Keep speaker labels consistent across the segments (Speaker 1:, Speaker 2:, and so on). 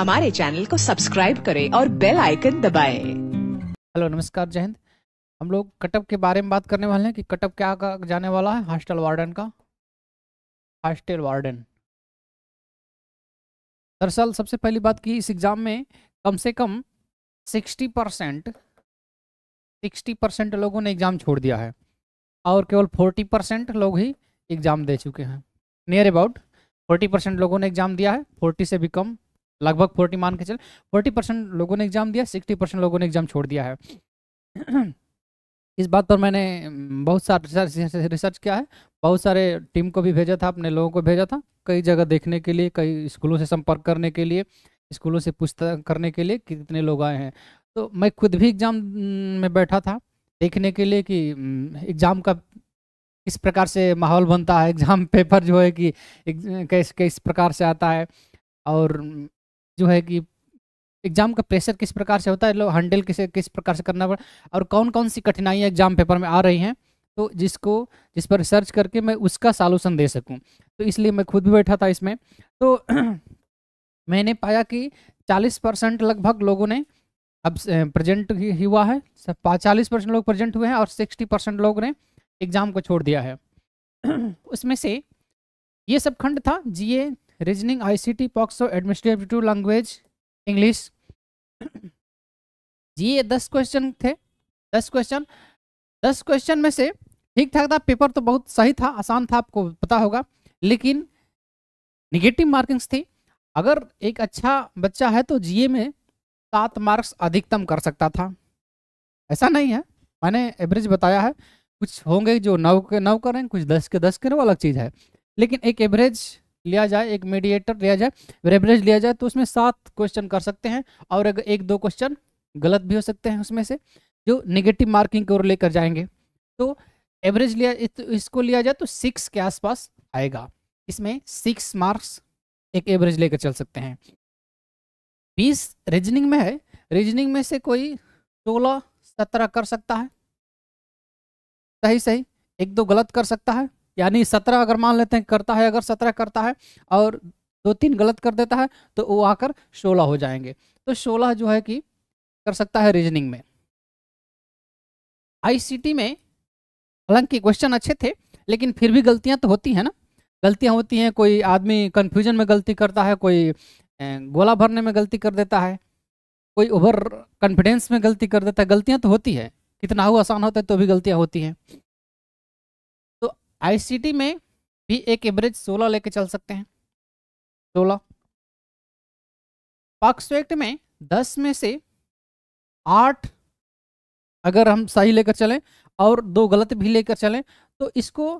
Speaker 1: हमारे चैनल को सब्सक्राइब करें और बेल आइकन दबाएं। हेलो नमस्कार जय हिंद हम लोग कटअप के बारे में बात करने वाले हैं कि कटअप क्या जाने वाला है हॉस्टल वार्डन का हॉस्टल वार्डन दरअसल सबसे पहली बात की इस एग्ज़ाम में कम से कम सिक्सटी परसेंट सिक्सटी परसेंट लोगों ने एग्ज़ाम छोड़ दिया है और केवल फोर्टी परसेंट लोग ही एग्ज़ाम दे चुके हैं नियर अबाउट फोर्टी परसेंट लोगों ने एग्ज़ाम दिया है फोर्टी से भी कम लगभग फोर्टी मान के चल फोर्टी परसेंट लोगों ने एग्ज़ाम दिया सिक्सटी परसेंट लोगों ने एग्ज़ाम छोड़ दिया है इस बात पर मैंने बहुत सारा रिसर्च रिसर्च किया है बहुत सारे टीम को भी भेजा था अपने लोगों को भेजा था कई जगह देखने के लिए कई स्कूलों से संपर्क करने के लिए स्कूलों से पूछता करने के लिए कितने लोग आए हैं तो मैं खुद भी एग्ज़ाम में बैठा था देखने के लिए कि एग्ज़ाम का किस प्रकार से माहौल बनता है एग्ज़ाम पेपर जो है कि कैस किस प्रकार से आता है और जो है कि एग्जाम का प्रेशर किस प्रकार से होता है लोग हैंडल किस किस प्रकार से करना पड़ा और कौन कौन सी कठिनाइयाँ एग्जाम पेपर में आ रही हैं तो जिसको जिस पर रिसर्च करके मैं उसका सॉल्यूशन दे सकूं तो इसलिए मैं खुद भी बैठा था इसमें तो मैंने पाया कि 40 परसेंट लगभग लोगों ने अब प्रेजेंट ही हुआ है चालीस परसेंट लोग प्रेजेंट हुए हैं और सिक्सटी परसेंट लोग ने एग्ज़ाम को छोड़ दिया है उसमें से ये सब खंड था GA reasoning ICT POCSO administrative language English जी ये दस क्वेश्चन थे दस क्वेश्चन दस क्वेश्चन में से ठीक ठाक था पेपर तो बहुत सही था आसान था आपको पता होगा लेकिन निगेटिव मार्किंग्स थी अगर एक अच्छा बच्चा है तो जीए में सात मार्क्स अधिकतम कर सकता था ऐसा नहीं है मैंने एवरेज बताया है कुछ होंगे जो नौ के नौ करें कुछ दस के दस करें वो अलग चीज़ है लेकिन एक एवरेज लिया जाए एक मीडिएटर लिया जाए वेरेवरेज लिया जाए तो उसमें सात क्वेश्चन कर सकते हैं और अगर एक दो क्वेश्चन गलत भी हो सकते हैं उसमें से जो निगेटिव मार्किंग की ओर लेकर जाएंगे तो एवरेज लिया इसको लिया जाए तो सिक्स के आसपास आएगा इसमें सिक्स मार्क्स एक एवरेज लेकर चल सकते हैं बीस रीजनिंग में है रीजनिंग में से कोई सोलह सत्रह कर सकता है सही सही एक दो गलत कर सकता है यानी सत्रह अगर मान लेते हैं करता है अगर सत्रह करता है और दो तीन गलत कर देता है तो वो आकर सोलह हो जाएंगे तो सोलह जो है कि कर सकता है रीजनिंग में आईसीटी में हालांकि क्वेश्चन अच्छे थे लेकिन फिर भी गलतियां तो होती हैं ना गलतियां होती हैं कोई आदमी कन्फ्यूजन में गलती करता है कोई गोला भरने में गलती कर देता है कोई ओवर कॉन्फिडेंस में गलती कर देता है गलतियां तो होती है कितना हो आसान होता है तो भी गलतियां होती हैं आईसीटी में भी एक एवरेज सोलह लेके चल सकते हैं सोलह पाक्सो एक्ट में दस में से आठ अगर हम सही लेकर चलें और दो गलत भी लेकर चलें तो इसको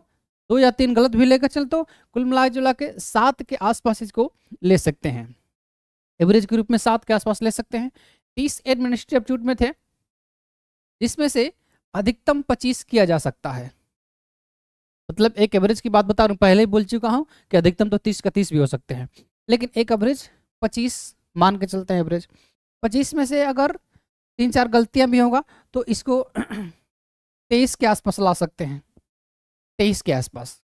Speaker 1: दो या तीन गलत भी लेकर चलें तो कुल मिला जुला के सात के आसपास इसको ले सकते हैं एवरेज के रूप में सात के आसपास ले सकते हैं तीस एडमिनिस्ट्रेटिव में थे जिसमें से अधिकतम पच्चीस किया जा सकता है मतलब एक एवरेज की बात बता रहा हूँ पहले ही बोल चुका हूँ कि अधिकतम तो तीस का तीस भी हो सकते हैं लेकिन एक एवरेज पच्चीस मान के चलते हैं एवरेज पच्चीस में से अगर तीन चार गलतियाँ भी होगा तो इसको तेईस के आसपास ला सकते हैं तेईस के आसपास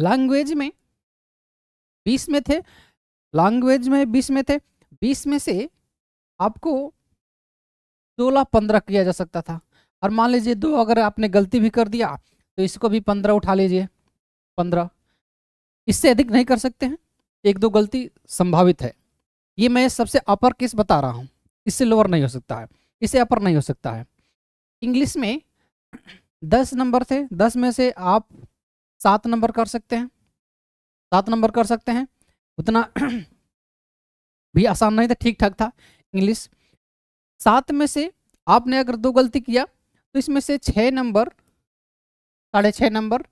Speaker 1: लैंग्वेज में बीस में थे लैंग्वेज में बीस में थे बीस में से आपको सोलह पंद्रह किया जा सकता था और मान लीजिए दो अगर आपने गलती भी कर दिया तो इसको भी पंद्रह उठा लीजिए पंद्रह इससे अधिक नहीं कर सकते हैं एक दो गलती संभावित है ये मैं सबसे अपर केस बता रहा हूँ इससे लोअर नहीं हो सकता है इससे अपर नहीं हो सकता है इंग्लिश में दस नंबर थे दस में से आप सात नंबर कर सकते हैं सात नंबर कर सकते हैं उतना भी आसान नहीं था ठीक ठाक था इंग्लिश सात में से आपने अगर दो गलती किया तो इसमें से छः नंबर साढ़े छः नंबर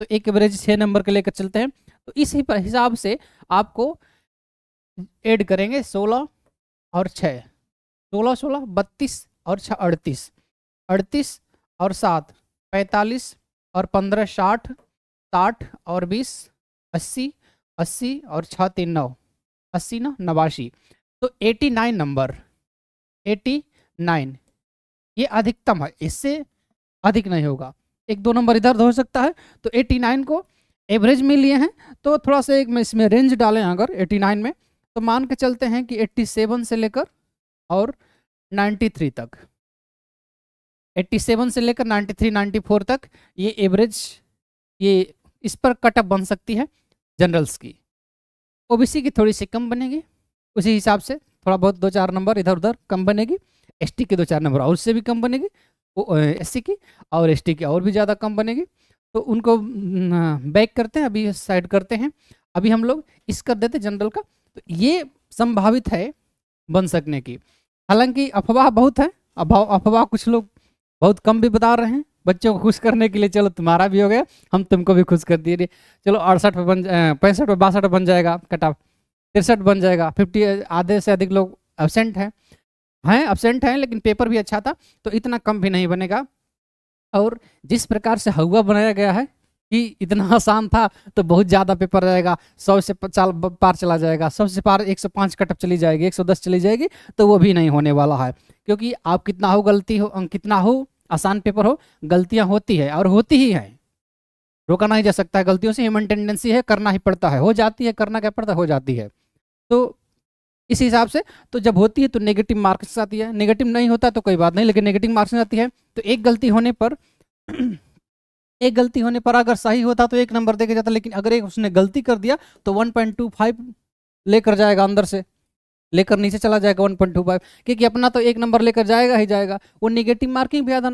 Speaker 1: तो एक एवरेज छः नंबर के लेकर चलते हैं तो इस हिसाब से आपको ऐड करेंगे सोलह और छः सोलह सोलह बत्तीस और छः अड़तीस अड़तीस और सात पैंतालीस और पंद्रह साठ साठ और बीस अस्सी अस्सी और छः तीन नौ अस्सी ना नवासी तो एटी नाइन नंबर एटी नाइन ये अधिकतम है इससे अधिक नहीं होगा एक दो नंबर इधर हो सकता है तो 89 को एवरेज में लिए हैं तो थोड़ा सा एक इसमें रेंज डालें अगर 89 में तो मान के चलते हैं कि 87 से लेकर और 93 तक 87 से लेकर 93 94 तक ये एवरेज ये इस पर कटअप बन सकती है जनरल्स की ओबीसी की थोड़ी सी कम बनेगी उसी हिसाब से थोड़ा बहुत दो चार नंबर इधर उधर कम बनेगी एस के दो चार नंबर और उससे भी कम बनेगी एस की और एस की और भी ज़्यादा कम बनेगी तो उनको बैक करते हैं अभी साइड करते हैं अभी हम लोग इस कर देते जनरल का तो ये संभावित है बन सकने की हालांकि अफवाह बहुत है अभाव अफवाह कुछ लोग बहुत कम भी बता रहे हैं बच्चों को खुश करने के लिए चलो तुम्हारा भी हो गया हम तुमको भी खुश कर दिए चलो अड़सठ पे बन पैंसठ पे बासठ बन जाएगा कट तिरसठ बन जाएगा फिफ्टी आधे से अधिक लोग एबसेंट हैं हैं अब्सेंट हैं लेकिन पेपर भी अच्छा था तो इतना कम भी नहीं बनेगा और जिस प्रकार से हवा बनाया गया है कि इतना आसान था तो बहुत ज़्यादा पेपर रहेगा सौ से चाल पार चला जाएगा सौ से पार एक सौ पाँच कटअप चली जाएगी एक सौ दस चली जाएगी तो वो भी नहीं होने वाला है क्योंकि आप कितना हो गलती हो अं, कितना हो आसान पेपर हो गलतियाँ होती है और होती ही हैं रोका नहीं जा सकता है गलतियों से ह्यूमन टेंडेंसी है करना ही पड़ता है हो जाती है करना क्या पड़ता है हो जाती है तो इस हिसाब से तो जब होती है तो नेगेटिव मार्क्स आती है नेगेटिव नहीं होता तो कोई बात नहीं लेकिन नेगेटिव मार्क्स आती है तो एक गलती होने पर एक गलती होने पर अगर सही होता तो एक नंबर देके जाता लेकिन अगर एक उसने गलती कर दिया तो 1.25 लेकर जाएगा अंदर से लेकर नीचे चला जाएगा 1.25 क्योंकि अपना तो एक नंबर लेकर जाएगा ही जाएगा वो निगेटिव मार्किंग भी आधा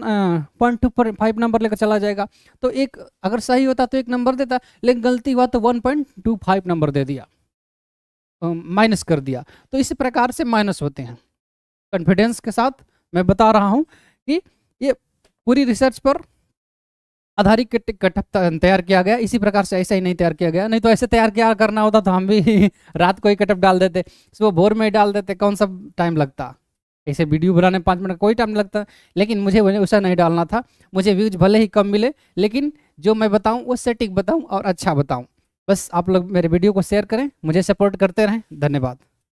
Speaker 1: पॉइंट टू फाइव नंबर लेकर चला जाएगा तो एक अगर सही होता तो एक नंबर देता लेकिन गलती हुआ तो फाइव नंबर दे दिया माइनस कर दिया तो इसी प्रकार से माइनस होते हैं कॉन्फिडेंस के साथ मैं बता रहा हूँ कि ये पूरी रिसर्च पर आधारित कटअप तैयार किया गया इसी प्रकार से ऐसा ही नहीं तैयार किया गया नहीं तो ऐसे तैयार किया करना होता तो हम भी रात को ही कटअप डाल देते सुबह भोर में ही डाल देते कौन सा टाइम लगता ऐसे वीडियो बनाने में पाँच मिनट कोई टाइम लगता लेकिन मुझे उसे नहीं डालना था मुझे व्यूज भले ही कम मिले लेकिन जो मैं बताऊँ वो सेटिंग बताऊँ और अच्छा बताऊँ बस आप लोग मेरे वीडियो को शेयर करें मुझे सपोर्ट करते रहें धन्यवाद